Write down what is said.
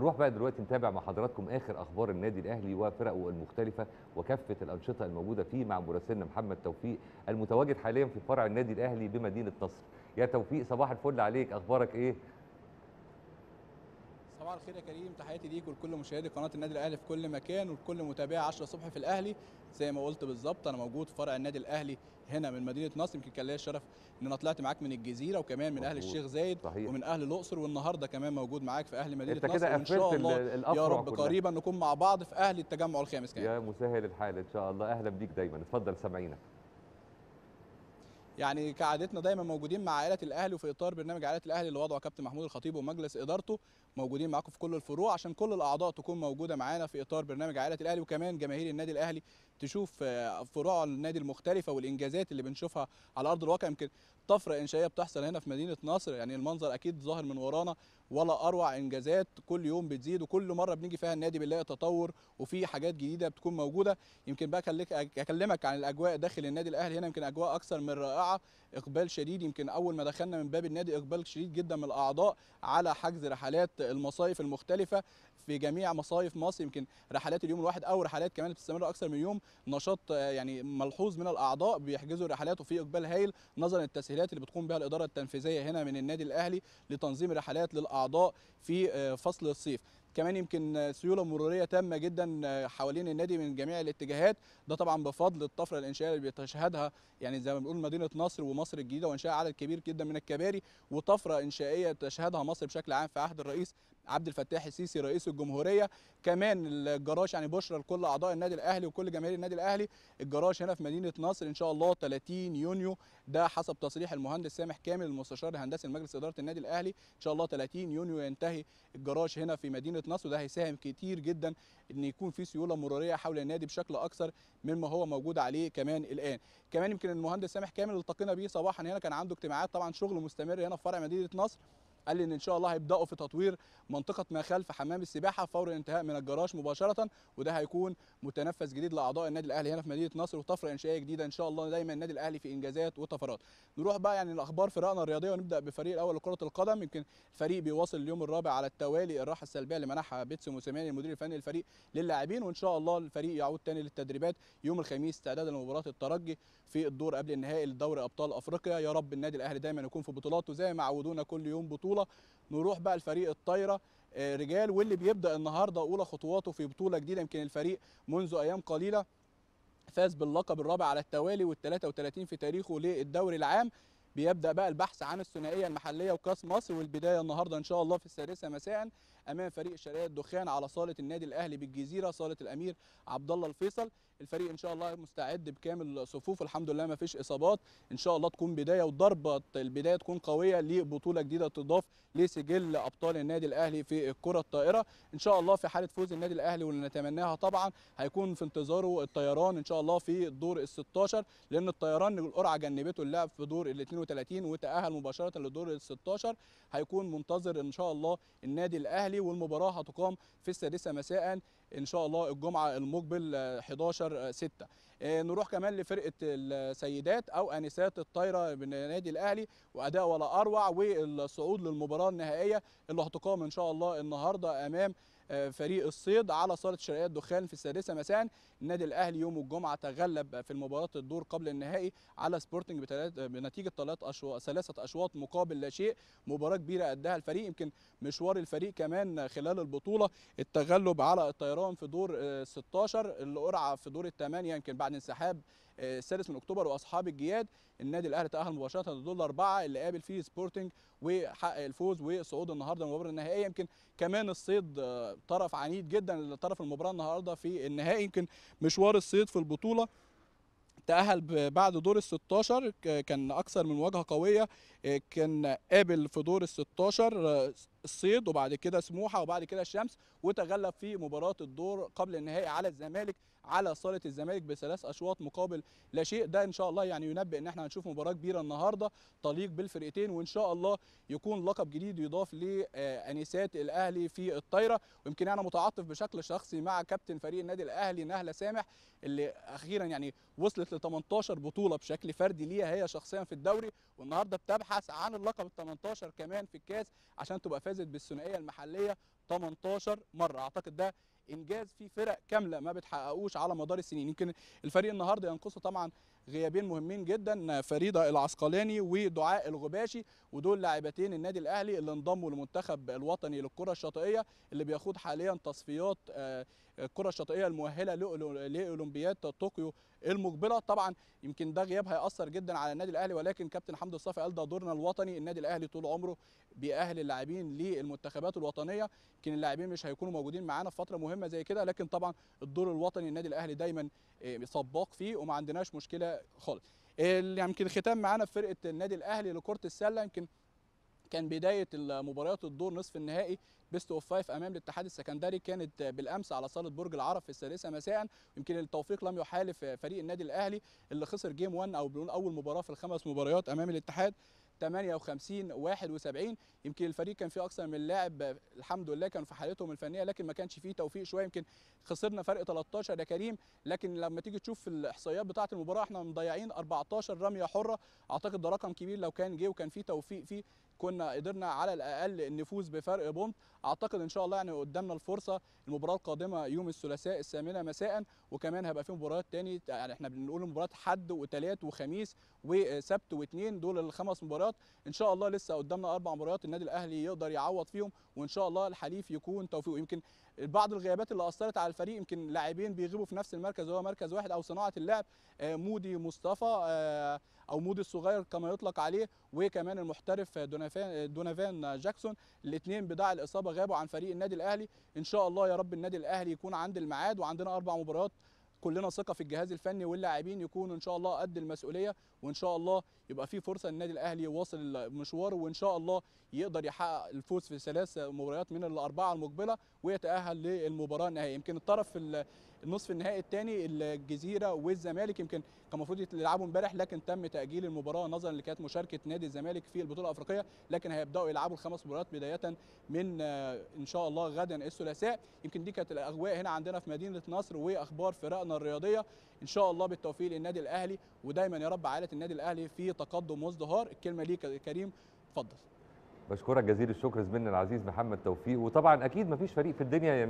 نروح بقى دلوقتي نتابع مع حضراتكم اخر اخبار النادي الاهلي وفرقه المختلفه وكافه الانشطه الموجوده فيه مع مراسلنا محمد توفيق المتواجد حاليا في فرع النادي الاهلي بمدينه نصر. يا توفيق صباح الفل عليك اخبارك ايه؟ صباح الخير يا كريم تحياتي ليك ولكل مشاهدي قناه النادي الاهلي في كل مكان ولكل متابعي 10 الصبح في الاهلي زي ما قلت بالظبط انا موجود في فرع النادي الاهلي هنا من مدينه نصر يمكن كان ليا الشرف ان انا طلعت معاك من الجزيره وكمان من اهل الشيخ زايد صحيح. ومن اهل الاقصر والنهارده كمان موجود معاك في اهل مدينه نصر وان شاء الله يا رب كلها. قريبا نكون مع بعض في اهل التجمع الخامس كمان يا مسهل الحال ان شاء الله اهلا بيك دايما اتفضل سامعينك يعني كعادتنا دايما موجودين مع عائله الاهلي وفي اطار برنامج عائله الاهلي اللي وضعه كابتن محمود الخطيب ومجلس ادارته موجودين معاكم في كل الفروع عشان كل الاعضاء تكون موجوده معانا في اطار برنامج عائله الاهلي وكمان جماهير النادي الاهلي تشوف آه، فروع النادي المختلفه والانجازات اللي بنشوفها على ارض الواقع يمكن طفره انشائيه بتحصل هنا في مدينه نصر يعني المنظر اكيد ظاهر من ورانا ولا اروع انجازات كل يوم بتزيد وكل مره بنيجي فيها النادي بنلاقي تطور وفي حاجات جديده بتكون موجوده يمكن بقى اكلمك عن الاجواء داخل النادي الاهلي هنا يمكن اجواء اكثر من رائعه اقبال شديد يمكن اول ما دخلنا من باب النادي اقبال شديد جدا من الاعضاء على حجز رحلات المصايف المختلفه في جميع مصايف مصر يمكن رحلات اليوم الواحد او رحلات كمان بتستمر اكثر من يوم نشاط آه، يعني ملحوظ من الاعضاء بيحجزوا الرحلات وفي اقبال هايل نظرا للتسهيلات العمليات اللي بتقوم بها الاداره التنفيذيه هنا من النادي الاهلي لتنظيم رحلات للاعضاء في آه، فصل الصيف كمان يمكن سيوله مروريه تامه جدا آه، حوالين النادي من جميع الاتجاهات ده طبعا بفضل الطفره الانشائيه اللي بيتشهدها يعني زي ما بنقول مدينه نصر ومصر الجديده وانشاء عدد كبير جدا من الكباري وطفره انشائيه تشهدها مصر بشكل عام في عهد الرئيس عبد الفتاح السيسي رئيس الجمهوريه كمان الجراج يعني بشرى لكل اعضاء النادي الاهلي وكل جماهير النادي الاهلي الجراج هنا في مدينه نصر ان شاء الله 30 يونيو ده حسب تصريح المهندس سامح كامل المستشار الهندسي لمجلس اداره النادي الاهلي ان شاء الله 30 يونيو ينتهي الجراج هنا في مدينه فرقه نصر وده هيساهم كتير جدا ان يكون في سيوله مروريه حول النادي بشكل اكثر مما هو موجود عليه كمان الان كمان يمكن المهندس سامح كامل التقينا بيه صباحا هنا كان عنده اجتماعات طبعا شغل مستمر هنا في فرع مدينه نصر قال لي ان ان شاء الله هيبداوا في تطوير منطقه ما خلف حمام السباحه فور الانتهاء من الجراج مباشره وده هيكون متنفس جديد لاعضاء النادي الاهلي هنا في مدينه نصر وطفره انشائيه جديده ان شاء الله دايما النادي الاهلي في انجازات وطفرات نروح بقى يعني الاخبار فرقنا الرياضيه ونبدا بفريق الاول لكره القدم يمكن الفريق بيواصل اليوم الرابع على التوالي الراحه السلبيه اللي منحها بيتسو موسيماني المدير الفني للفريق للاعبين وان شاء الله الفريق يعود تاني للتدريبات يوم الخميس استعدادا لمباراه الترجي في الدور قبل النهائي لدوري ابطال افريقيا يا رب النادي الاهلي دايما يكون في بطولاته زي ما عودونا كل يوم بطوله البطوله نروح بقى لفريق الطايره آه، رجال واللي بيبدا النهارده اولى خطواته في بطوله جديده يمكن الفريق منذ ايام قليله فاز باللقب الرابع على التوالي وال33 في تاريخه للدوري العام بيبدا بقى البحث عن الثنائيه المحليه وكاس مصر والبدايه النهارده ان شاء الله في السادسه مساء امام فريق شرقية الدخان على صاله النادي الاهلي بالجزيره صاله الامير عبد الله الفيصل الفريق ان شاء الله مستعد بكامل صفوفه الحمد لله ما فيش اصابات ان شاء الله تكون بدايه وضربه البدايه تكون قويه لبطوله جديده تضاف لسجل ابطال النادي الاهلي في الكره الطائره ان شاء الله في حاله فوز النادي الاهلي واللي نتمناها طبعا هيكون في انتظاره الطيران ان شاء الله في الدور ال 16 لان الطيران القرعه جنبته اللعب في دور ال 32 وتاهل مباشره للدور ال 16 هيكون منتظر ان شاء الله النادي الاهلي والمباراه هتقام في السادسه مساء ان شاء الله الجمعه المقبل 11 آه، 6 آه، آه، نروح كمان لفرقه السيدات او انسات الطايره من النادي الاهلي واداء ولا اروع والصعود للمباراه النهائيه اللي هتقام ان شاء الله النهارده امام آه، فريق الصيد على صاله شرقيه الدخان في السادسه مساء النادي الاهلي يوم الجمعه تغلب في المباراه الدور قبل النهائي على سبورتنج بنتيجه ثلاث اشواط ثلاثه اشواط مقابل لا شيء مباراه كبيره اداها الفريق يمكن مشوار الفريق كمان خلال البطوله التغلب على الطيران في دور 16 آه، القرعه في دور الثمانيه يمكن بعد انسحاب السادس من اكتوبر واصحاب الجياد النادي الاهلي تاهل مباشره للدور الاربعه اللي قابل فيه سبورتنج وحقق الفوز وصعود النهارده للمباراه النهائيه يمكن كمان الصيد آه، طرف عنيد جدا لطرف المباراه النهارده في النهائي يمكن مشوار الصيد في البطوله تأهل بعد دور ال 16 كان أكثر من مواجهة قوية آه، كان قابل في دور ال 16 آه، الصيد وبعد كده سموحة وبعد كده الشمس وتغلب في مباراة الدور قبل النهائي على الزمالك على صاله الزمالك بثلاث اشواط مقابل لا شيء ده ان شاء الله يعني ينبئ ان احنا هنشوف مباراه كبيره النهارده تليق بالفرقتين وان شاء الله يكون لقب جديد يضاف لانسات الاهلي في الطايره ويمكن انا متعاطف بشكل شخصي مع كابتن فريق النادي الاهلي نهله سامح اللي اخيرا يعني وصلت ل 18 بطوله بشكل فردي ليها هي شخصيا في الدوري والنهارده بتبحث عن اللقب ال 18 كمان في الكاس عشان تبقى فازت بالثنائيه المحليه 18 مره اعتقد ده انجاز في فرق كامله ما بتحققوش على مدار السنين يمكن الفريق النهارده ينقصه طبعا غيابين مهمين جدا فريده العسقلاني ودعاء الغباشي ودول لاعبتين النادي الاهلي اللي انضموا للمنتخب الوطني للكره الشاطئيه اللي بيخوض حاليا تصفيات الكره آه، آه، الشاطئيه المؤهله لاولمبياد طوكيو المقبله طبعا يمكن ده غياب هياثر جدا على النادي الاهلي ولكن كابتن حمدي الصافي قال ده دورنا الوطني النادي الاهلي طول عمره بيأهل اللاعبين للمنتخبات الوطنيه يمكن اللاعبين مش هيكونوا موجودين معانا في فتره مهمه زي كده لكن طبعا الدور الوطني النادي الاهلي دايما آه، سباق فيه وما عندناش مشكله خالص يعني يمكن ختام معانا في فرقه النادي الاهلي لكره السله يمكن كان بدايه مباريات الدور نصف النهائي بيست اوف فايف امام الاتحاد السكندري كانت بالامس على صاله برج العرب في السادسه مساء يمكن التوفيق لم يحالف فريق النادي الاهلي اللي خسر جيم 1 او اول مباراه في الخمس مباريات امام الاتحاد 58 71 يمكن الفريق كان فيه اكثر من لاعب الحمد لله كانوا في حالتهم الفنيه لكن ما كانش فيه توفيق شويه يمكن خسرنا فرق 13 يا كريم لكن لما تيجي تشوف الاحصائيات بتاعه المباراه احنا مضيعين 14 رميه حره اعتقد ده رقم كبير لو كان جه وكان فيه توفيق فيه كنا قدرنا على الاقل نفوز بفرق بونت اعتقد ان شاء الله يعني قدامنا الفرصه المباراه القادمه يوم الثلاثاء الثامنه مساء وكمان هيبقى في مباريات تاني يعني احنا بنقول مباريات حد وثلاث وخميس وسبت واثنين دول الخمس مباريات ان شاء الله لسه قدامنا اربع مباريات النادي الاهلي يقدر يعوض فيهم وان شاء الله الحليف يكون توفيق يمكن بعض الغيابات اللي اثرت على الفريق يمكن لاعبين بيغيبوا في نفس المركز وهو مركز واحد او صناعه اللعب آه، مودي مصطفى آه، او مودي الصغير كما يطلق عليه وكمان المحترف دونافان آه، دونافان جاكسون الاثنين بضاع الاصابه غابوا عن فريق النادي الاهلي ان شاء الله يا رب النادي الاهلي يكون عند الميعاد وعندنا اربع مباريات كلنا ثقه في الجهاز الفني واللاعبين يكونوا ان شاء الله قد المسؤوليه وان شاء الله يبقى في فرصه للنادي الاهلي يواصل المشوار وان شاء الله يقدر يحقق الفوز في ثلاث مباريات من الاربعه المقبله ويتاهل للمباراه النهائيه يمكن الطرف النصف النهائي الثاني الجزيره والزمالك يمكن كان المفروض يلعبوا امبارح لكن تم تاجيل المباراه نظرا لكانت مشاركه نادي الزمالك في البطوله الافريقيه لكن هيبداوا يلعبوا الخمس مباريات بدايه من آه، ان شاء الله غدا الثلاثاء يمكن دي كانت الاغواء هنا عندنا في مدينه نصر واخبار فرقنا اخبارنا الرياضيه ان شاء الله بالتوفيق للنادي الاهلي ودايما يا رب عائله النادي الاهلي في تقدم وازدهار الكلمه ليك كريم اتفضل بشكرك جزيل الشكر زميلنا العزيز محمد توفيق وطبعا اكيد مفيش فريق في الدنيا يعني